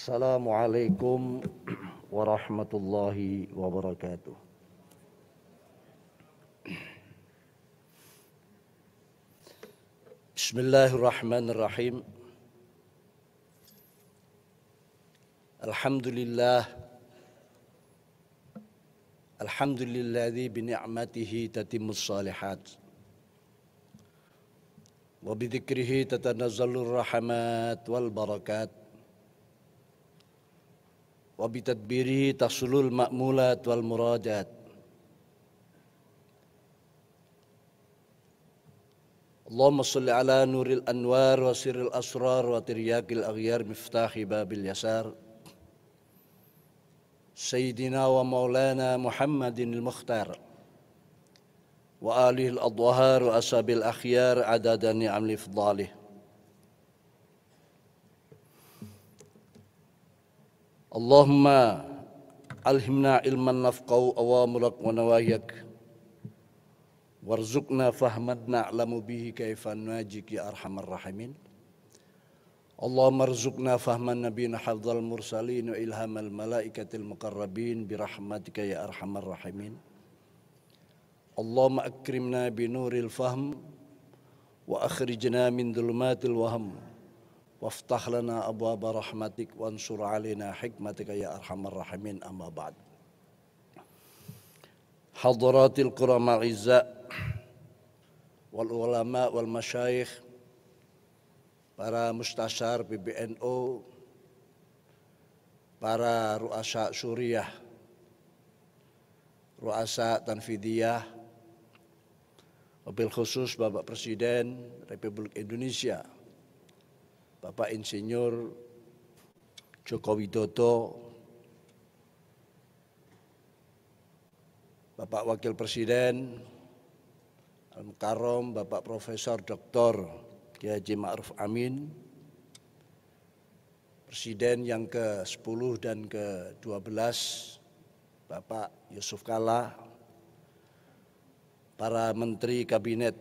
السلام عليكم ورحمة الله وبركاته بسم الله الرحمن الرحيم الحمد لله الحمد لله بنعمته تتم الصالحات وبذكره تتنزل الرحمات والبركات وبتدبيره تحصل المأمولات والمراجات اللهم صل على نور الأنوار وسر الأسرار وترياق الأغيار مفتاح باب اليسار سيدنا ومولانا محمد المختار وآله الأطهار وأصحاب الأخيار عدد نعم لفضاله اللهم ألهمنا علما نفقه أوامرك ونواهيك وارزقنا فهما نعلم به كيف نناجيك يا أرحم الراحمين اللهم ارزقنا فهم النبي حفظ المرسلين وإلهام الملائكة المقربين برحمتك يا أرحم الراحمين اللهم أكرمنا بنور الفهم وأخرجنا من ظلمات الوهم وافتح لنا أبواب رحمتك hikmatika علينا حكمتك يا أرحم الراحمين أما بعد حضرات الكرام الأعزاء والعلماء والمشايخ para mustasyar PBNU, para ruasa Suriah, ruasa Tanfidiyah, wabil khusus Bapak Presiden Republik Indonesia, Bapak Insinyur Joko Widodo, Bapak Wakil Presiden, Al-Mukarram, Bapak Profesor Dr. Kiai Ma'ruf Amin, Presiden yang ke-10 dan ke-12, Bapak Yusuf Kala, para Menteri Kabinet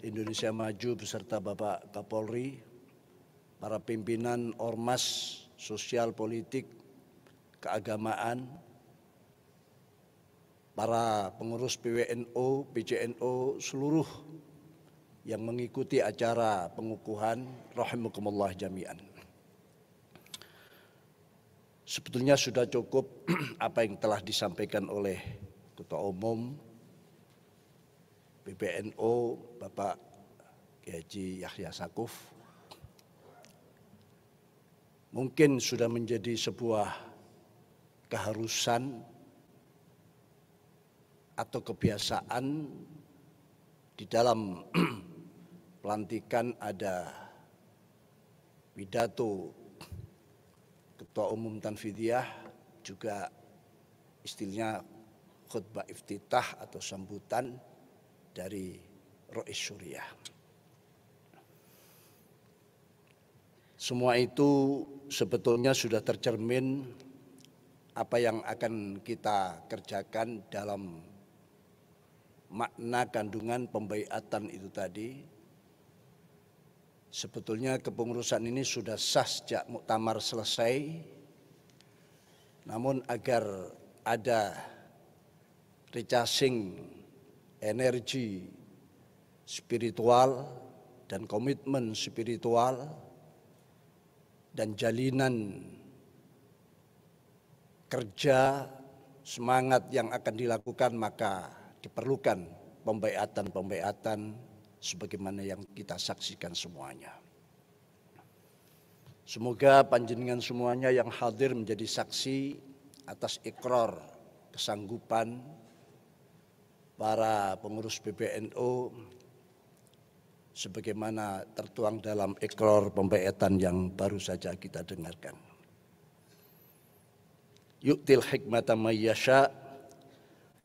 Indonesia Maju beserta Bapak Kapolri, para pimpinan ormas sosial politik keagamaan, para pengurus PWNO, PJNO seluruh yang mengikuti acara pengukuhan rahimakumullah jami'an. Sebetulnya sudah cukup apa yang telah disampaikan oleh Ketua Umum PBNO Bapak Haji Yahya Sakuf mungkin sudah menjadi sebuah keharusan atau kebiasaan di dalam pelantikan ada pidato Ketua Umum Tanfidiyah juga istilahnya khutbah iftitah atau sambutan dari Rois Suriah. Semua itu sebetulnya sudah tercermin apa yang akan kita kerjakan dalam makna kandungan pembaiatan itu tadi. Sebetulnya kepengurusan ini sudah sah sejak muktamar selesai. Namun agar ada recasing energi spiritual dan komitmen spiritual dan jalinan kerja semangat yang akan dilakukan maka diperlukan pembaiatan-pembaiatan sebagaimana yang kita saksikan semuanya. Semoga panjenengan semuanya yang hadir menjadi saksi atas ikrar kesanggupan para pengurus PBNU sebagaimana tertuang dalam ekor pembayatan yang baru saja kita dengarkan. Yuktil hikmata mayyasha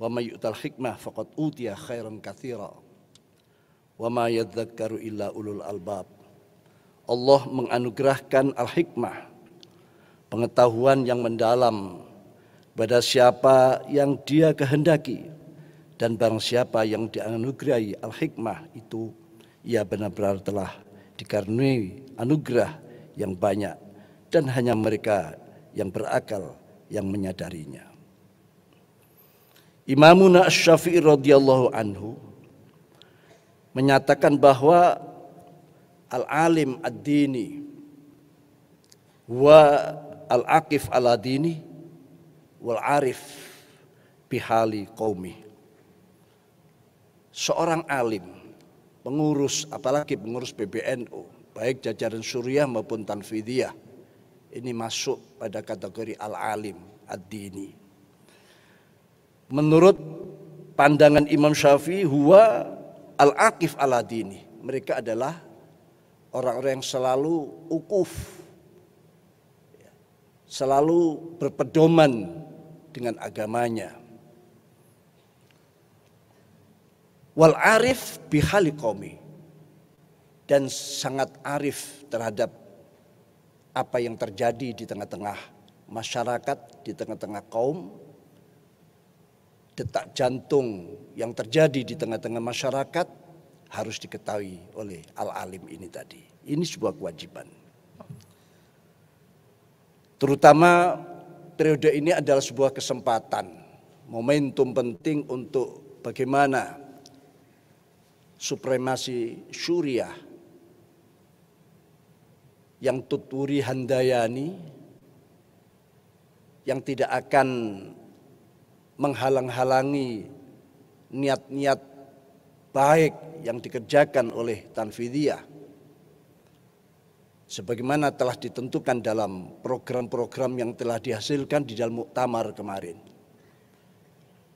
wa may hikmah faqad utiya khairan kathira wa ma illa ulul albab. Allah menganugerahkan al-hikmah pengetahuan yang mendalam pada siapa yang dia kehendaki dan barang siapa yang dianugerahi al-hikmah itu ia benar-benar telah dikaruniai anugerah yang banyak dan hanya mereka yang berakal yang menyadarinya. Imamuna Asy-Syafi'i radhiyallahu anhu menyatakan bahwa al-alim ad-dini wa al-aqif ala dini wal arif bihali qaumi. Seorang alim pengurus, apalagi pengurus PBNU, baik jajaran suriah maupun tanfidiyah, ini masuk pada kategori al-alim, ad-dini. Menurut pandangan Imam Syafi'i, huwa al-aqif al dini Mereka adalah orang-orang yang selalu ukuf, selalu berpedoman dengan agamanya. wal arif bihali kami dan sangat arif terhadap apa yang terjadi di tengah-tengah masyarakat, di tengah-tengah kaum, detak jantung yang terjadi di tengah-tengah masyarakat harus diketahui oleh al-alim ini tadi. Ini sebuah kewajiban. Terutama periode ini adalah sebuah kesempatan, momentum penting untuk bagaimana supremasi syuriah yang tuturi handayani yang tidak akan menghalang-halangi niat-niat baik yang dikerjakan oleh Tanfidiyah sebagaimana telah ditentukan dalam program-program yang telah dihasilkan di dalam muktamar kemarin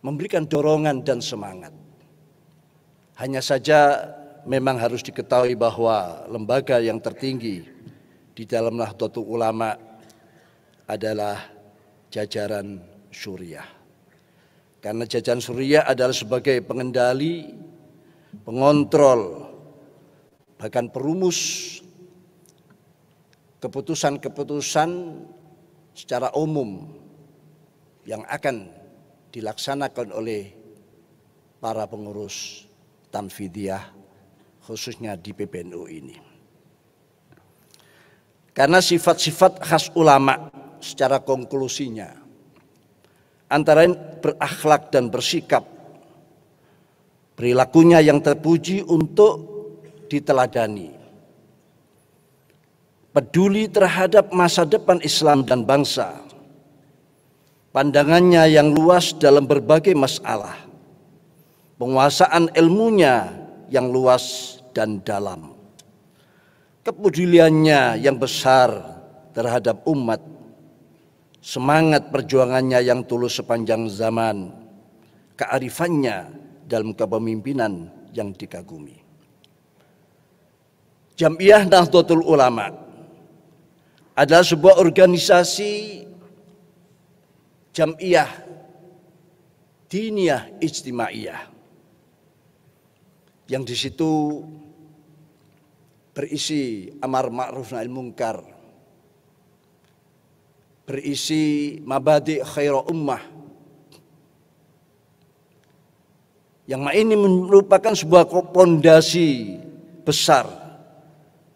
memberikan dorongan dan semangat hanya saja memang harus diketahui bahwa lembaga yang tertinggi di dalam Nahdlatul Ulama adalah jajaran Suriah. Karena jajaran Suriah adalah sebagai pengendali, pengontrol, bahkan perumus keputusan-keputusan secara umum yang akan dilaksanakan oleh para pengurus tanfidiyah khususnya di PBNU ini. Karena sifat-sifat khas ulama secara konklusinya antara lain berakhlak dan bersikap perilakunya yang terpuji untuk diteladani peduli terhadap masa depan Islam dan bangsa pandangannya yang luas dalam berbagai masalah penguasaan ilmunya yang luas dan dalam, kepeduliannya yang besar terhadap umat, semangat perjuangannya yang tulus sepanjang zaman, kearifannya dalam kepemimpinan yang dikagumi. Jamiah Nahdlatul Ulama adalah sebuah organisasi jamiah diniyah ijtimaiyah yang di situ berisi amar ma'ruf nahi munkar berisi mabadi khaira ummah yang ini merupakan sebuah pondasi besar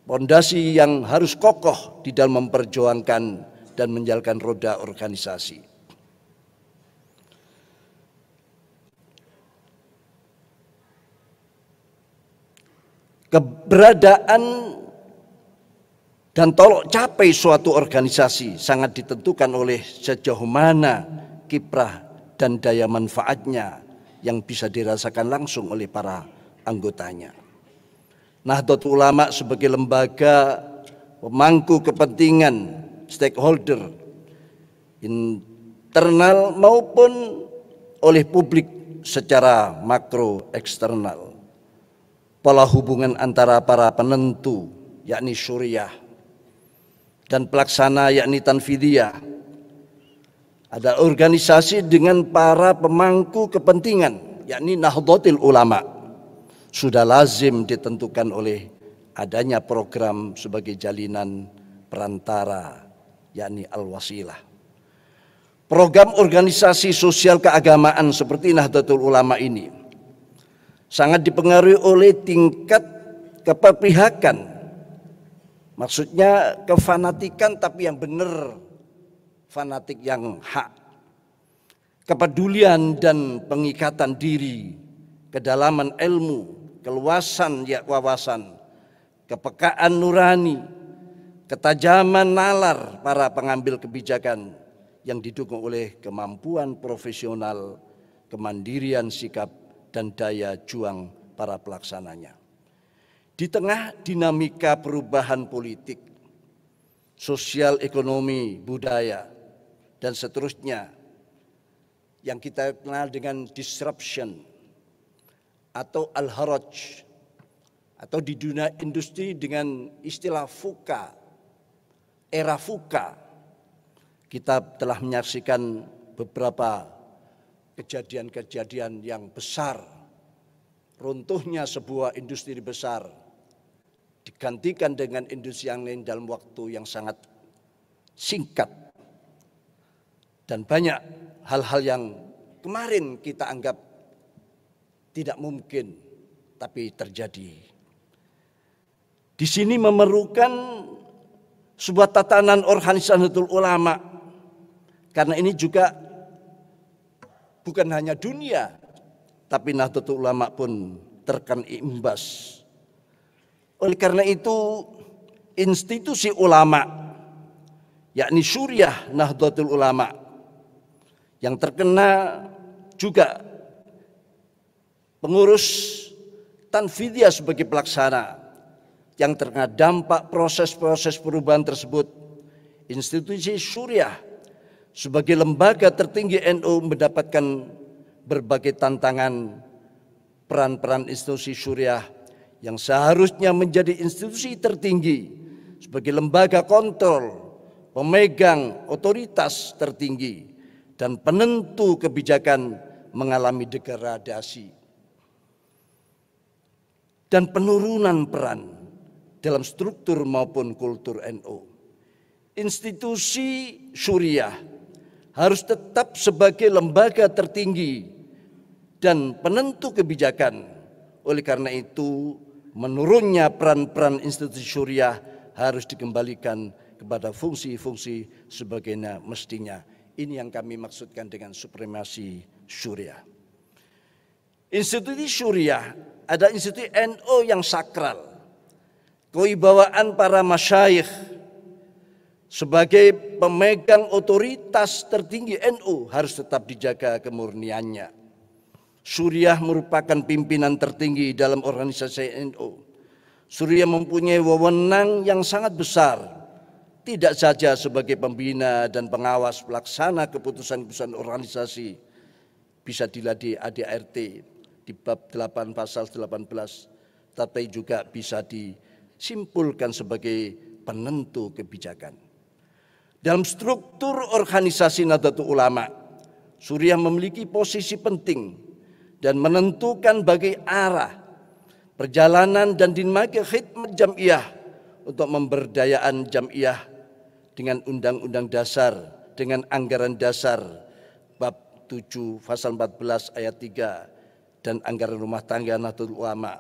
pondasi yang harus kokoh di dalam memperjuangkan dan menjalankan roda organisasi Keberadaan dan tolok capai suatu organisasi sangat ditentukan oleh sejauh mana kiprah dan daya manfaatnya yang bisa dirasakan langsung oleh para anggotanya. Nahdlatul Ulama sebagai lembaga pemangku kepentingan stakeholder internal maupun oleh publik secara makro eksternal pola hubungan antara para penentu yakni syuriah dan pelaksana yakni tanfidiyah ada organisasi dengan para pemangku kepentingan yakni nahdlatul ulama sudah lazim ditentukan oleh adanya program sebagai jalinan perantara yakni al-wasilah program organisasi sosial keagamaan seperti Nahdlatul Ulama ini sangat dipengaruhi oleh tingkat keperpihakan. Maksudnya kefanatikan tapi yang benar, fanatik yang hak. Kepedulian dan pengikatan diri, kedalaman ilmu, keluasan ya wawasan, kepekaan nurani, ketajaman nalar para pengambil kebijakan yang didukung oleh kemampuan profesional, kemandirian sikap dan daya juang para pelaksananya. Di tengah dinamika perubahan politik, sosial ekonomi, budaya, dan seterusnya yang kita kenal dengan disruption atau al-haraj atau di dunia industri dengan istilah fuka, era fuka. Kita telah menyaksikan beberapa kejadian-kejadian yang besar, runtuhnya sebuah industri besar, digantikan dengan industri yang lain dalam waktu yang sangat singkat. Dan banyak hal-hal yang kemarin kita anggap tidak mungkin, tapi terjadi. Di sini memerlukan sebuah tatanan organisasi ulama, karena ini juga bukan hanya dunia, tapi Nahdlatul Ulama pun terkena imbas. Oleh karena itu, institusi ulama, yakni Suriah Nahdlatul Ulama, yang terkena juga pengurus Tanfidia sebagai pelaksana yang terkena dampak proses-proses perubahan tersebut. Institusi Suriah sebagai lembaga tertinggi NU mendapatkan berbagai tantangan peran-peran institusi syuriah yang seharusnya menjadi institusi tertinggi sebagai lembaga kontrol, pemegang otoritas tertinggi dan penentu kebijakan mengalami degradasi dan penurunan peran dalam struktur maupun kultur NU. NO. Institusi syuriah harus tetap sebagai lembaga tertinggi dan penentu kebijakan. Oleh karena itu, menurunnya peran-peran institusi syuriah harus dikembalikan kepada fungsi-fungsi sebagainya mestinya. Ini yang kami maksudkan dengan supremasi syuriah. Institusi syuriah ada institusi NO yang sakral. Kewibawaan para masyayikh sebagai pemegang otoritas tertinggi NU harus tetap dijaga kemurniannya. Suriah merupakan pimpinan tertinggi dalam organisasi NU. Suriah mempunyai wewenang yang sangat besar, tidak saja sebagai pembina dan pengawas pelaksana keputusan-keputusan organisasi, bisa dilihat di ADRT di bab 8 pasal 18, tapi juga bisa disimpulkan sebagai penentu kebijakan. Dalam struktur organisasi Nahdlatul Ulama, Suriah memiliki posisi penting dan menentukan bagi arah perjalanan dan dinamika khidmat Jamiah untuk memberdayaan Jamiah dengan undang-undang dasar, dengan anggaran dasar bab 7 pasal 14 ayat 3 dan anggaran rumah tangga Nahdlatul Ulama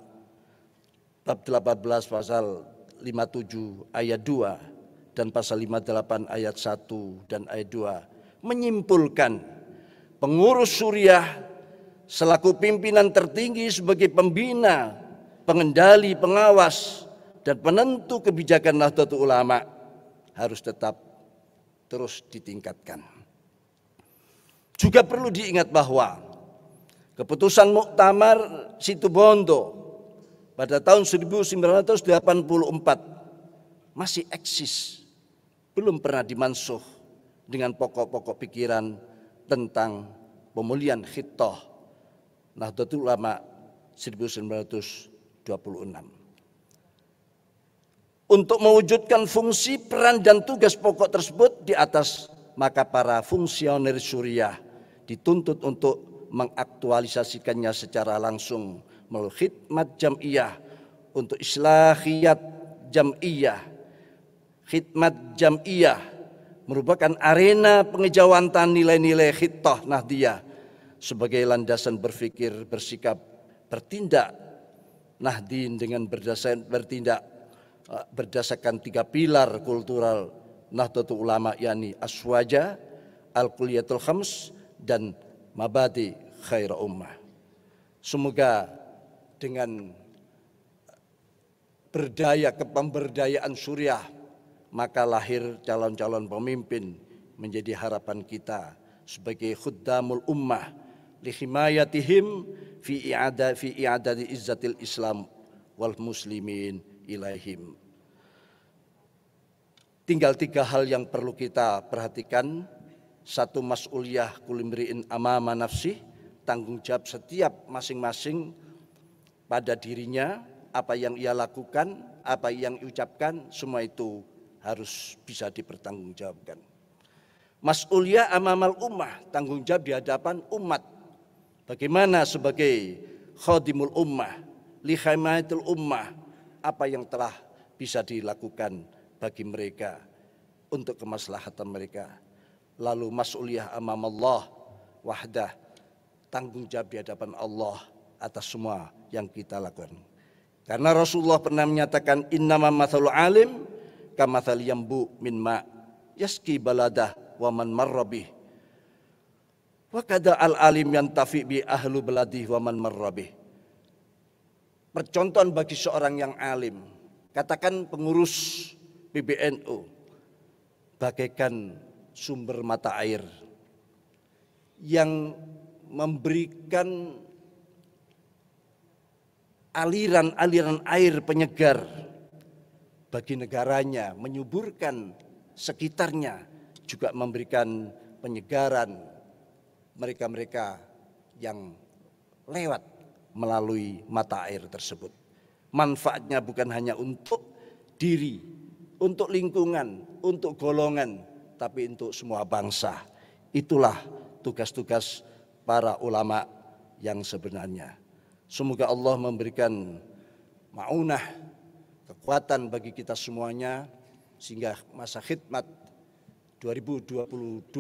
bab 18 pasal 57 ayat 2 dan pasal 58 ayat 1 dan ayat 2 menyimpulkan pengurus Suriah selaku pimpinan tertinggi sebagai pembina, pengendali, pengawas dan penentu kebijakan Nahdlatul Ulama harus tetap terus ditingkatkan. Juga perlu diingat bahwa keputusan Muktamar Situbondo pada tahun 1984 masih eksis belum pernah dimansuh dengan pokok-pokok pikiran tentang pemulihan khitoh Nahdlatul Ulama 1926. Untuk mewujudkan fungsi, peran dan tugas pokok tersebut di atas, maka para fungsioner Suriah dituntut untuk mengaktualisasikannya secara langsung melalui khidmat jam'iyah untuk islahiyat jam'iyah khidmat jam'iyah merupakan arena pengejawantan nilai-nilai khitoh nahdiyah sebagai landasan berpikir, bersikap, bertindak nahdin dengan berdasarkan bertindak eh, berdasarkan tiga pilar kultural Nahdlatul Ulama yakni aswaja, al-kuliyatul khams dan mabadi khair ummah. Semoga dengan berdaya kepemberdayaan suriah maka lahir calon-calon pemimpin menjadi harapan kita sebagai khuddamul ummah lihimayatihim fi i'ada fi di izzatil Islam wal muslimin ilaihim. Tinggal tiga hal yang perlu kita perhatikan. Satu mas'uliyah kulimri'in amama nafsih, tanggung jawab setiap masing-masing pada dirinya, apa yang ia lakukan, apa yang ia ucapkan, semua itu harus bisa dipertanggungjawabkan. Mas'uliyah amamal ummah, tanggung jawab di hadapan umat. Bagaimana sebagai khodimul ummah, lihaimatul ummah, apa yang telah bisa dilakukan bagi mereka untuk kemaslahatan mereka. Lalu mas'uliyah amamallah wahdah, tanggung jawab di hadapan Allah atas semua yang kita lakukan. Karena Rasulullah pernah menyatakan innama mathalu alim kamathal yambu min ma yaski baladah wa man marrabih wa kada al alim yang tafiq bi ahlu baladih wa man marrabih percontohan bagi seorang yang alim katakan pengurus PBNU bagaikan sumber mata air yang memberikan aliran-aliran air penyegar bagi negaranya, menyuburkan sekitarnya, juga memberikan penyegaran mereka-mereka yang lewat melalui mata air tersebut. Manfaatnya bukan hanya untuk diri, untuk lingkungan, untuk golongan, tapi untuk semua bangsa. Itulah tugas-tugas para ulama yang sebenarnya. Semoga Allah memberikan maunah kekuatan bagi kita semuanya sehingga masa khidmat 2022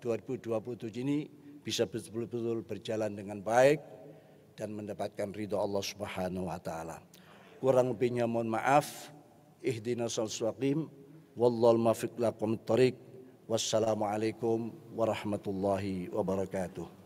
2027 ini bisa betul-betul berjalan dengan baik dan mendapatkan ridho Allah Subhanahu wa taala. Kurang lebihnya mohon maaf. Ihdinas siratal Wallahul muwaffiq lakum tariq. Wassalamualaikum warahmatullahi wabarakatuh.